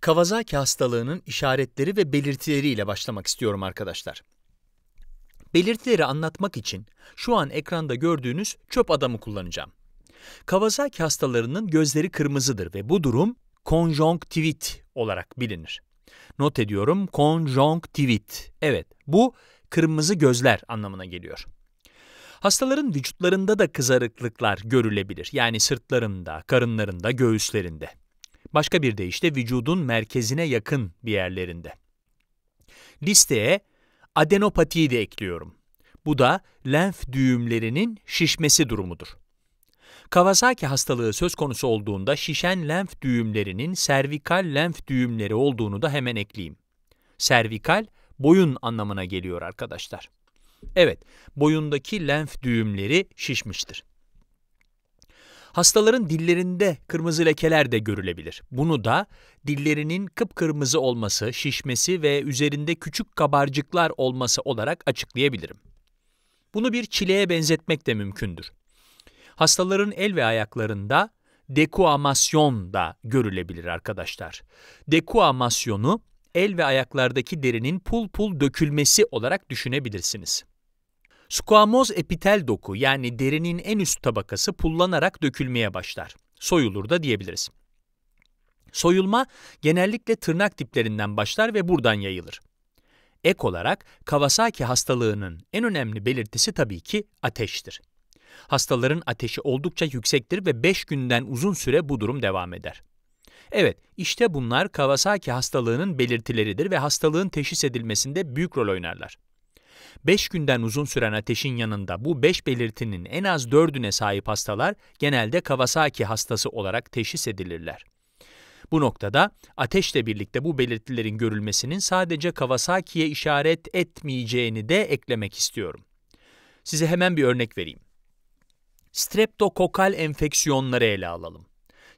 Kawasaki hastalığının işaretleri ve belirtileriyle başlamak istiyorum arkadaşlar. Belirtileri anlatmak için şu an ekranda gördüğünüz çöp adamı kullanacağım. Kawasaki hastalarının gözleri kırmızıdır ve bu durum konjonktivit olarak bilinir. Not ediyorum konjonktivit. Evet bu kırmızı gözler anlamına geliyor. Hastaların vücutlarında da kızarıklıklar görülebilir. Yani sırtlarında, karınlarında, göğüslerinde. Başka bir deyişle vücudun merkezine yakın bir yerlerinde. Listeye adenopatiyi de ekliyorum. Bu da lenf düğümlerinin şişmesi durumudur. Kawasaki hastalığı söz konusu olduğunda şişen lenf düğümlerinin servikal lenf düğümleri olduğunu da hemen ekleyeyim. Servikal, boyun anlamına geliyor arkadaşlar. Evet, boyundaki lenf düğümleri şişmiştir. Hastaların dillerinde kırmızı lekeler de görülebilir. Bunu da dillerinin kıpkırmızı olması, şişmesi ve üzerinde küçük kabarcıklar olması olarak açıklayabilirim. Bunu bir çileğe benzetmek de mümkündür. Hastaların el ve ayaklarında dekuamasyon da görülebilir arkadaşlar. Dekuamasyonu el ve ayaklardaki derinin pul pul dökülmesi olarak düşünebilirsiniz. Squamoz epitel doku yani derinin en üst tabakası pullanarak dökülmeye başlar. Soyulur da diyebiliriz. Soyulma genellikle tırnak diplerinden başlar ve buradan yayılır. Ek olarak Kawasaki hastalığının en önemli belirtisi tabii ki ateştir. Hastaların ateşi oldukça yüksektir ve 5 günden uzun süre bu durum devam eder. Evet, işte bunlar Kawasaki hastalığının belirtileridir ve hastalığın teşhis edilmesinde büyük rol oynarlar. 5 günden uzun süren ateşin yanında bu 5 belirtinin en az 4'üne sahip hastalar genelde Kawasaki hastası olarak teşhis edilirler. Bu noktada ateşle birlikte bu belirtilerin görülmesinin sadece Kawasaki'ye işaret etmeyeceğini de eklemek istiyorum. Size hemen bir örnek vereyim. Streptokokal enfeksiyonları ele alalım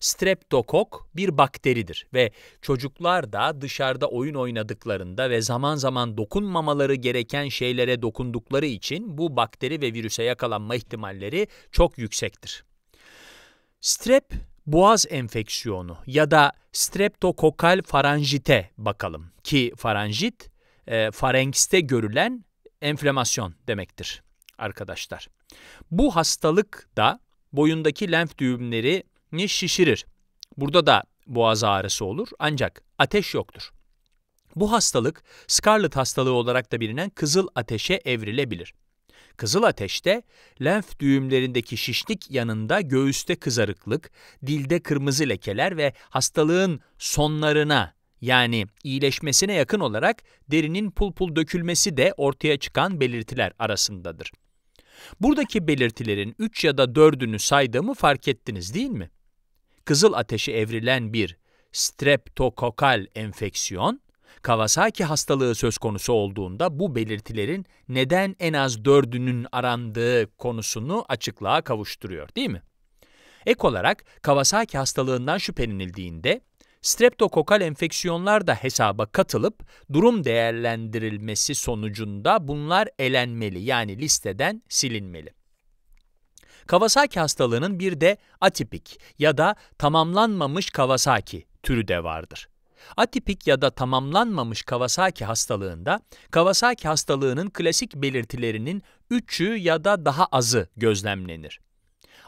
streptokok bir bakteridir ve çocuklar da dışarıda oyun oynadıklarında ve zaman zaman dokunmamaları gereken şeylere dokundukları için bu bakteri ve virüse yakalanma ihtimalleri çok yüksektir. Strep boğaz enfeksiyonu ya da streptokokal faranjite bakalım ki faranjit e, farenkste görülen enflamasyon demektir arkadaşlar. Bu hastalık da boyundaki lenf düğümleri ni şişirir. Burada da boğaz ağrısı olur ancak ateş yoktur. Bu hastalık Scarlet hastalığı olarak da bilinen kızıl ateşe evrilebilir. Kızıl ateşte lenf düğümlerindeki şişlik yanında göğüste kızarıklık, dilde kırmızı lekeler ve hastalığın sonlarına yani iyileşmesine yakın olarak derinin pul pul dökülmesi de ortaya çıkan belirtiler arasındadır. Buradaki belirtilerin 3 ya da 4'ünü saydığımı fark ettiniz değil mi? kızıl ateşi evrilen bir streptokokal enfeksiyon, Kawasaki hastalığı söz konusu olduğunda bu belirtilerin neden en az dördünün arandığı konusunu açıklığa kavuşturuyor değil mi? Ek olarak Kawasaki hastalığından şüphelenildiğinde streptokokal enfeksiyonlar da hesaba katılıp durum değerlendirilmesi sonucunda bunlar elenmeli yani listeden silinmeli. Kawasaki hastalığının bir de atipik ya da tamamlanmamış Kawasaki türü de vardır. Atipik ya da tamamlanmamış Kawasaki hastalığında Kawasaki hastalığının klasik belirtilerinin üçü ya da daha azı gözlemlenir.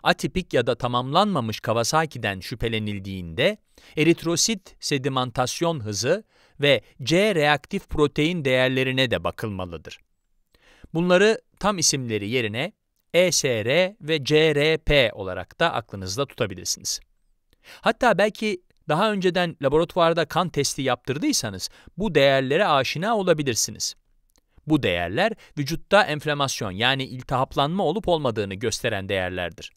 Atipik ya da tamamlanmamış Kawasaki'den şüphelenildiğinde eritrosit sedimentasyon hızı ve C reaktif protein değerlerine de bakılmalıdır. Bunları tam isimleri yerine ESR ve CRP olarak da aklınızda tutabilirsiniz. Hatta belki daha önceden laboratuvarda kan testi yaptırdıysanız bu değerlere aşina olabilirsiniz. Bu değerler vücutta enflamasyon yani iltihaplanma olup olmadığını gösteren değerlerdir.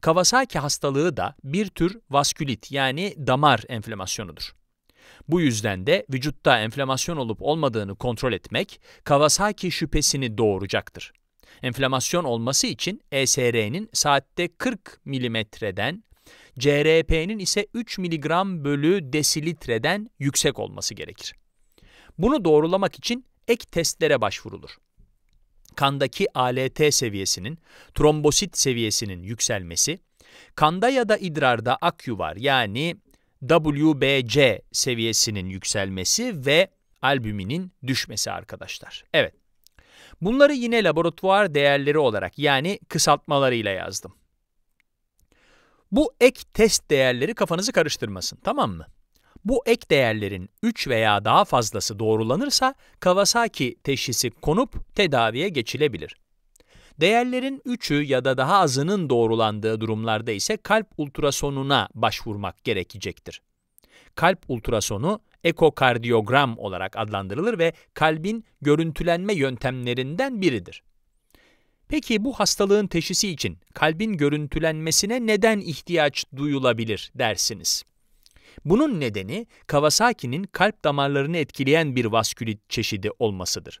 Kawasaki hastalığı da bir tür vaskülit yani damar enflamasyonudur. Bu yüzden de vücutta enflamasyon olup olmadığını kontrol etmek Kawasaki şüphesini doğuracaktır. Enflamasyon olması için ESR'nin saatte 40 milimetreden, CRP'nin ise 3 miligram bölü desilitreden yüksek olması gerekir. Bunu doğrulamak için ek testlere başvurulur. Kandaki ALT seviyesinin, trombosit seviyesinin yükselmesi, kanda ya da idrarda akü var yani WBC seviyesinin yükselmesi ve albüminin düşmesi arkadaşlar. Evet, Bunları yine laboratuvar değerleri olarak yani kısaltmalarıyla yazdım. Bu ek test değerleri kafanızı karıştırmasın tamam mı? Bu ek değerlerin 3 veya daha fazlası doğrulanırsa Kawasaki teşhisi konup tedaviye geçilebilir. Değerlerin 3'ü ya da daha azının doğrulandığı durumlarda ise kalp ultrasonuna başvurmak gerekecektir. Kalp ultrasonu ekokardiyogram olarak adlandırılır ve kalbin görüntülenme yöntemlerinden biridir. Peki bu hastalığın teşhisi için kalbin görüntülenmesine neden ihtiyaç duyulabilir dersiniz? Bunun nedeni Kawasaki'nin kalp damarlarını etkileyen bir vaskülit çeşidi olmasıdır.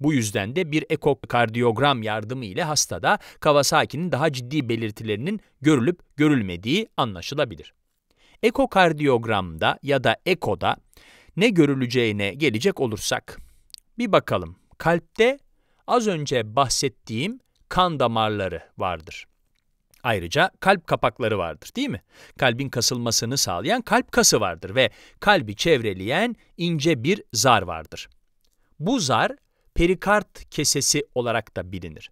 Bu yüzden de bir ekokardiyogram yardımı ile hastada Kawasaki'nin daha ciddi belirtilerinin görülüp görülmediği anlaşılabilir. Ekokardiyogramda ya da ekoda ne görüleceğine gelecek olursak bir bakalım. Kalpte az önce bahsettiğim kan damarları vardır. Ayrıca kalp kapakları vardır değil mi? Kalbin kasılmasını sağlayan kalp kası vardır ve kalbi çevreleyen ince bir zar vardır. Bu zar perikard kesesi olarak da bilinir.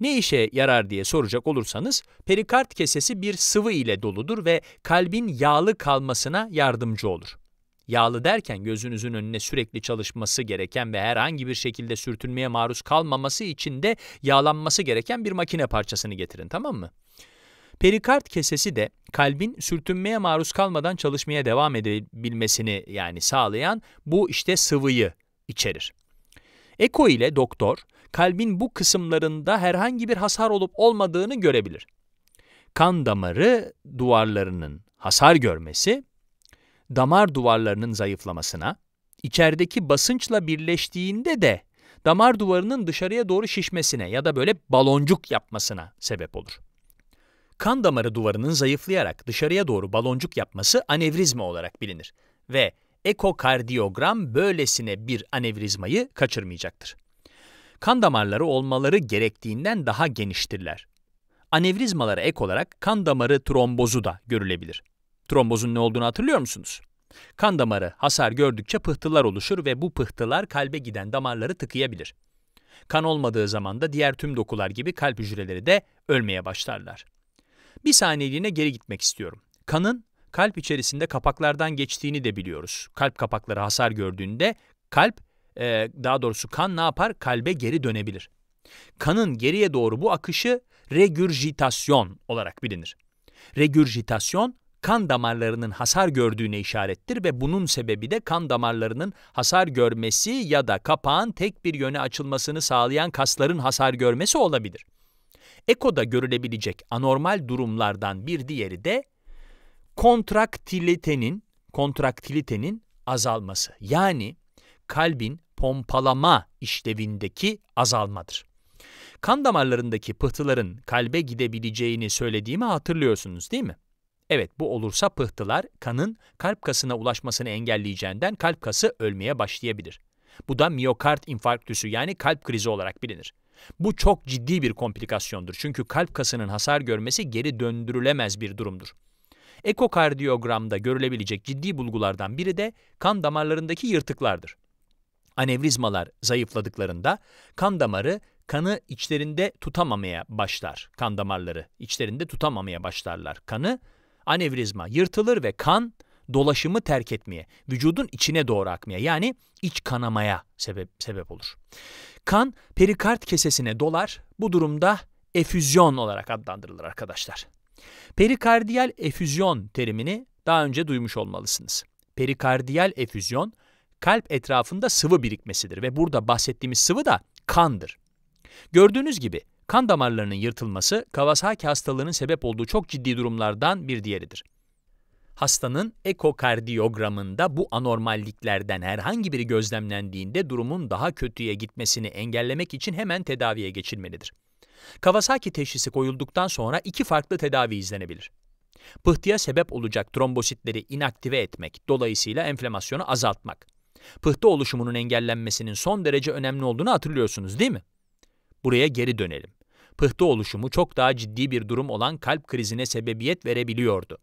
Ne işe yarar diye soracak olursanız, perikard kesesi bir sıvı ile doludur ve kalbin yağlı kalmasına yardımcı olur. Yağlı derken gözünüzün önüne sürekli çalışması gereken ve herhangi bir şekilde sürtünmeye maruz kalmaması için de yağlanması gereken bir makine parçasını getirin tamam mı? Perikard kesesi de kalbin sürtünmeye maruz kalmadan çalışmaya devam edebilmesini yani sağlayan bu işte sıvıyı içerir. Eko ile doktor kalbin bu kısımlarında herhangi bir hasar olup olmadığını görebilir. Kan damarı duvarlarının hasar görmesi, damar duvarlarının zayıflamasına, içerideki basınçla birleştiğinde de damar duvarının dışarıya doğru şişmesine ya da böyle baloncuk yapmasına sebep olur. Kan damarı duvarının zayıflayarak dışarıya doğru baloncuk yapması anevrizma olarak bilinir ve ekokardiyogram böylesine bir anevrizmayı kaçırmayacaktır kan damarları olmaları gerektiğinden daha geniştirler. Anevrizmalara ek olarak kan damarı trombozu da görülebilir. Trombozun ne olduğunu hatırlıyor musunuz? Kan damarı hasar gördükçe pıhtılar oluşur ve bu pıhtılar kalbe giden damarları tıkayabilir. Kan olmadığı zaman da diğer tüm dokular gibi kalp hücreleri de ölmeye başlarlar. Bir saniyeliğine geri gitmek istiyorum. Kanın kalp içerisinde kapaklardan geçtiğini de biliyoruz. Kalp kapakları hasar gördüğünde kalp ee, daha doğrusu kan ne yapar? Kalbe geri dönebilir. Kanın geriye doğru bu akışı regürjitasyon olarak bilinir. Regürjitasyon kan damarlarının hasar gördüğüne işarettir ve bunun sebebi de kan damarlarının hasar görmesi ya da kapağın tek bir yöne açılmasını sağlayan kasların hasar görmesi olabilir. Ekoda görülebilecek anormal durumlardan bir diğeri de kontraktilitenin kontraktilitenin azalması. Yani kalbin pompalama işlevindeki azalmadır. Kan damarlarındaki pıhtıların kalbe gidebileceğini söylediğimi hatırlıyorsunuz değil mi? Evet bu olursa pıhtılar kanın kalp kasına ulaşmasını engelleyeceğinden kalp kası ölmeye başlayabilir. Bu da miyokard infarktüsü yani kalp krizi olarak bilinir. Bu çok ciddi bir komplikasyondur çünkü kalp kasının hasar görmesi geri döndürülemez bir durumdur. Ekokardiyogramda görülebilecek ciddi bulgulardan biri de kan damarlarındaki yırtıklardır anevrizmalar zayıfladıklarında kan damarı kanı içlerinde tutamamaya başlar. Kan damarları içlerinde tutamamaya başlarlar kanı. Anevrizma yırtılır ve kan dolaşımı terk etmeye, vücudun içine doğru akmaya yani iç kanamaya sebep, sebep olur. Kan perikard kesesine dolar. Bu durumda efüzyon olarak adlandırılır arkadaşlar. Perikardiyal efüzyon terimini daha önce duymuş olmalısınız. Perikardiyal efüzyon kalp etrafında sıvı birikmesidir ve burada bahsettiğimiz sıvı da kandır. Gördüğünüz gibi kan damarlarının yırtılması Kawasaki hastalığının sebep olduğu çok ciddi durumlardan bir diğeridir. Hastanın ekokardiyogramında bu anormalliklerden herhangi biri gözlemlendiğinde durumun daha kötüye gitmesini engellemek için hemen tedaviye geçilmelidir. Kawasaki teşhisi koyulduktan sonra iki farklı tedavi izlenebilir. Pıhtıya sebep olacak trombositleri inaktive etmek, dolayısıyla enflamasyonu azaltmak. Pıhtı oluşumunun engellenmesinin son derece önemli olduğunu hatırlıyorsunuz değil mi? Buraya geri dönelim. Pıhtı oluşumu çok daha ciddi bir durum olan kalp krizine sebebiyet verebiliyordu.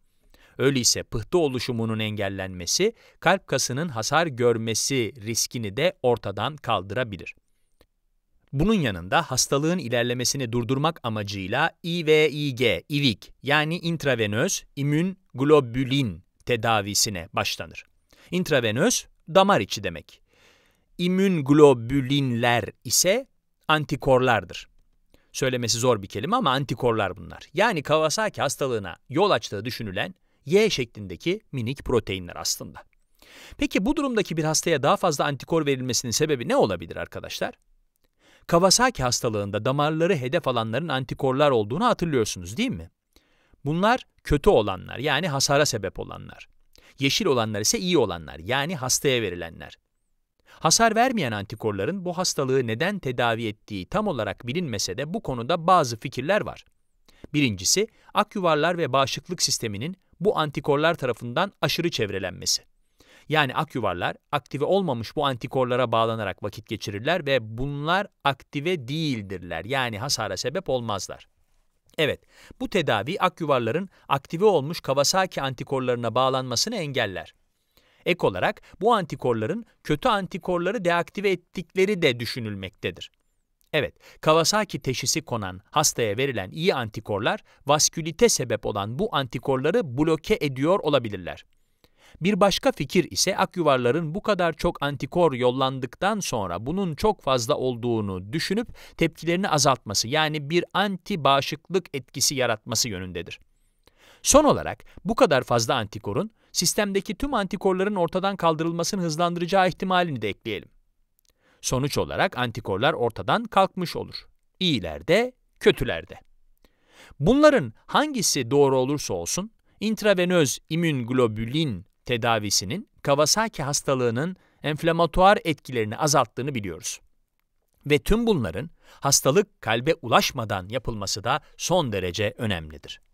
Öyleyse pıhtı oluşumunun engellenmesi kalp kasının hasar görmesi riskini de ortadan kaldırabilir. Bunun yanında hastalığın ilerlemesini durdurmak amacıyla IVIG, IVIG yani intravenöz immün globulin tedavisine başlanır. İntravenöz damar içi demek. İmmün İmmünglobulinler ise antikorlardır. Söylemesi zor bir kelime ama antikorlar bunlar. Yani Kawasaki hastalığına yol açtığı düşünülen Y şeklindeki minik proteinler aslında. Peki bu durumdaki bir hastaya daha fazla antikor verilmesinin sebebi ne olabilir arkadaşlar? Kawasaki hastalığında damarları hedef alanların antikorlar olduğunu hatırlıyorsunuz değil mi? Bunlar kötü olanlar yani hasara sebep olanlar yeşil olanlar ise iyi olanlar yani hastaya verilenler. Hasar vermeyen antikorların bu hastalığı neden tedavi ettiği tam olarak bilinmese de bu konuda bazı fikirler var. Birincisi, akyuvarlar ve bağışıklık sisteminin bu antikorlar tarafından aşırı çevrelenmesi. Yani akyuvarlar aktive olmamış bu antikorlara bağlanarak vakit geçirirler ve bunlar aktive değildirler yani hasara sebep olmazlar. Evet, bu tedavi akyuvarların aktive olmuş Kawasaki antikorlarına bağlanmasını engeller. Ek olarak bu antikorların kötü antikorları deaktive ettikleri de düşünülmektedir. Evet, Kawasaki teşhisi konan hastaya verilen iyi antikorlar, vaskülite sebep olan bu antikorları bloke ediyor olabilirler. Bir başka fikir ise akyuvarların bu kadar çok antikor yollandıktan sonra bunun çok fazla olduğunu düşünüp tepkilerini azaltması yani bir anti bağışıklık etkisi yaratması yönündedir. Son olarak bu kadar fazla antikorun sistemdeki tüm antikorların ortadan kaldırılmasını hızlandıracağı ihtimalini de ekleyelim. Sonuç olarak antikorlar ortadan kalkmış olur. İyilerde, kötülerde. Bunların hangisi doğru olursa olsun, intravenöz immünoglobulin tedavisinin Kawasaki hastalığının enflamatuar etkilerini azalttığını biliyoruz. Ve tüm bunların hastalık kalbe ulaşmadan yapılması da son derece önemlidir.